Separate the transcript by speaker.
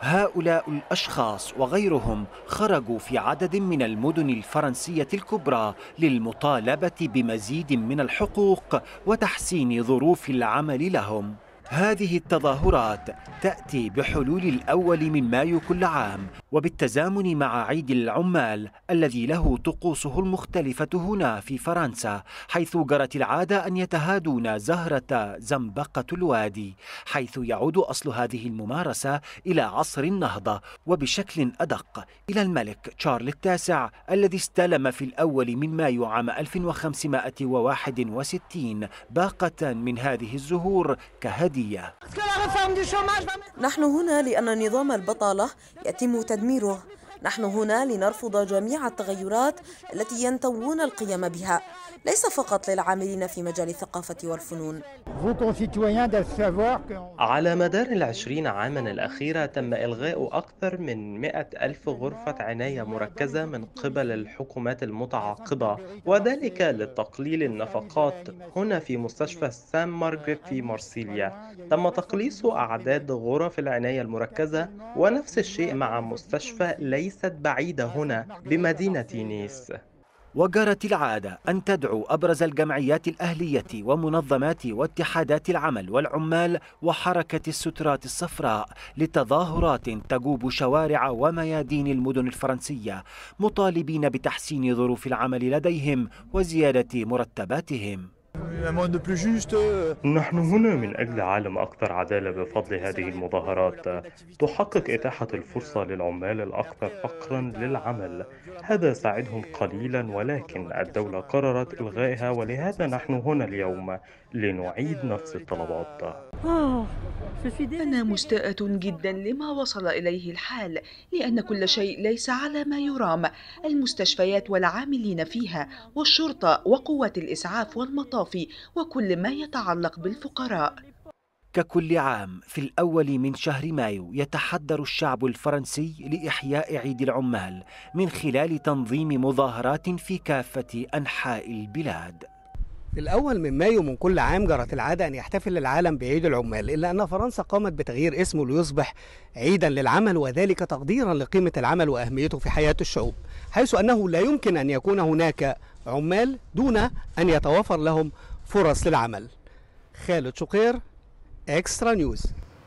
Speaker 1: هؤلاء الأشخاص وغيرهم خرجوا في عدد من المدن الفرنسية الكبرى للمطالبة بمزيد من الحقوق وتحسين ظروف العمل لهم هذه التظاهرات تأتي بحلول الأول من مايو كل عام وبالتزامن مع عيد العمال الذي له طقوسه المختلفة هنا في فرنسا حيث جرت العادة أن يتهادون زهرة زنبقة الوادي حيث يعود أصل هذه الممارسة إلى عصر النهضة وبشكل أدق إلى الملك تشارل التاسع الذي استلم في الأول من مايو عام 1561 باقة من هذه الزهور كهدية
Speaker 2: نحن هنا لأن نظام البطالة يتم تدميره نحن هنا لنرفض جميع التغيرات التي ينتوون القيام بها ليس فقط للعاملين في مجال الثقافة والفنون على مدار العشرين عاما الأخيرة تم إلغاء أكثر من مئة ألف غرفة عناية مركزة من قبل الحكومات المتعاقبة وذلك لتقليل النفقات هنا في مستشفى سان مارغريت في مارسيليا تم تقليص أعداد غرف العناية المركزة ونفس الشيء مع مستشفى ليس ليست بعيدة هنا بمدينة
Speaker 1: نيس وجرت العادة أن تدعو أبرز الجمعيات الأهلية ومنظمات واتحادات العمل والعمال وحركة السترات الصفراء لتظاهرات تجوب شوارع وميادين المدن الفرنسية مطالبين بتحسين ظروف العمل لديهم وزيادة مرتباتهم
Speaker 3: Euh. نحن هنا من أجل عالم أكثر عدالة بفضل هذه المظاهرات تحقق إتاحة الفرصة للعمال الأكثر فقرا للعمل هذا ساعدهم قليلا ولكن الدولة قررت إلغائها ولهذا نحن هنا اليوم لنعيد نفس الطلبات
Speaker 4: أنا مستاءة جدا لما وصل إليه الحال لأن كل شيء ليس على ما يرام المستشفيات والعاملين فيها والشرطة وقوات الإسعاف والمطافي وكل ما يتعلق بالفقراء
Speaker 1: ككل عام في الأول من شهر مايو يتحدر الشعب الفرنسي لإحياء عيد العمال من خلال تنظيم
Speaker 4: مظاهرات في كافة أنحاء البلاد الأول من مايو من كل عام جرت العادة أن يحتفل العالم بعيد العمال إلا أن فرنسا قامت بتغيير اسمه ليصبح عيدا للعمل وذلك تقديرا لقيمة العمل وأهميته في حياة الشعوب حيث أنه لا يمكن أن يكون هناك عمال دون أن يتوافر لهم فرص للعمل خالد شقير اكسترا نيوز